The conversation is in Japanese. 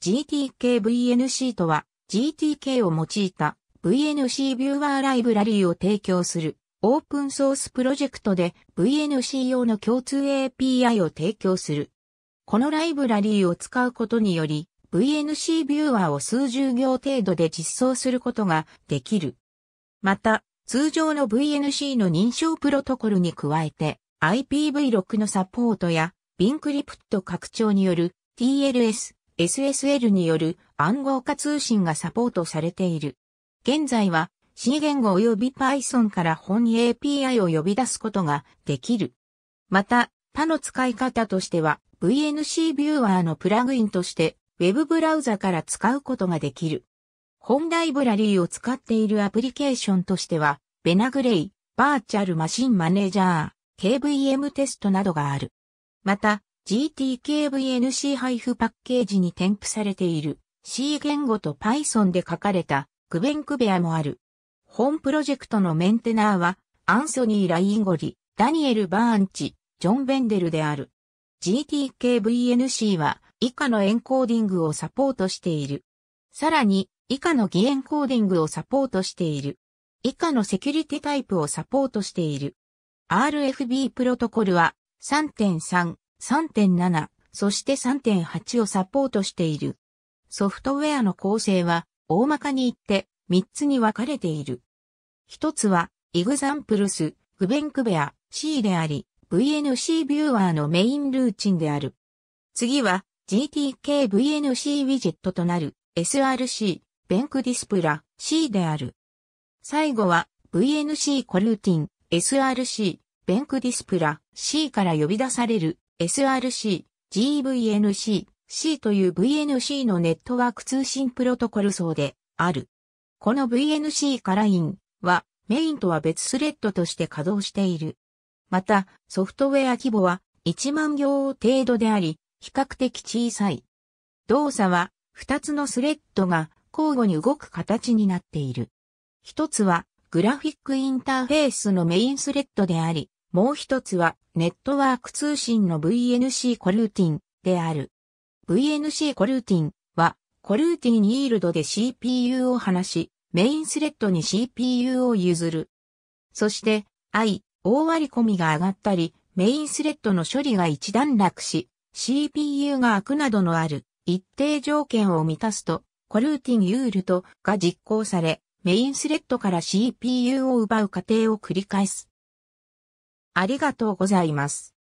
GTK-VNC とは GTK を用いた VNC ビューワーライブラリーを提供するオープンソースプロジェクトで VNC 用の共通 API を提供する。このライブラリーを使うことにより VNC ビューワーを数十行程度で実装することができる。また、通常の VNC の認証プロトコルに加えて IPv6 のサポートやビンクリプト拡張による TLS SSL による暗号化通信がサポートされている。現在は C 言語及び Python から本 API を呼び出すことができる。また、他の使い方としては VNC ビューワーのプラグインとして Web ブラウザから使うことができる。本ライブラリーを使っているアプリケーションとしては、ベナグレイ、バーチャルマシンマネージャー、KVM テストなどがある。また、GTKVNC- パッケージに添付されている C 言語と Python で書かれたクベンクベアもある。本プロジェクトのメンテナーはアンソニー・ラインゴリ、ダニエル・バーンチ、ジョン・ベンデルである。GTKVNC は以下のエンコーディングをサポートしている。さらに以下の偽エンコーディングをサポートしている。以下のセキュリティタイプをサポートしている。RFB プロトコルは3.3 3.7、そして3.8をサポートしている。ソフトウェアの構成は、大まかに言って、3つに分かれている。一つは、examples、グベンクベア、C であり、VNC ビューアーのメインルーチンである。次は、GTK-VNC ウィジェットとなる、SRC、ベンクディスプラ、C である。最後は、VNC コルーティン、SRC、ベンクディスプラ、C から呼び出される、SRC、GVNC、C という VNC のネットワーク通信プロトコル層である。この VNC からインはメインとは別スレッドとして稼働している。また、ソフトウェア規模は1万行程度であり、比較的小さい。動作は2つのスレッドが交互に動く形になっている。1つはグラフィックインターフェースのメインスレッドであり、もう一つはネットワーク通信の VNC コルーティンである。VNC コルーティンはコルーティンイールドで CPU を離し、メインスレッドに CPU を譲る。そして、I、大割り込みが上がったり、メインスレッドの処理が一段落し、CPU が開くなどのある一定条件を満たすと、コルーティンユールドが実行され、メインスレッドから CPU を奪う過程を繰り返す。ありがとうございます。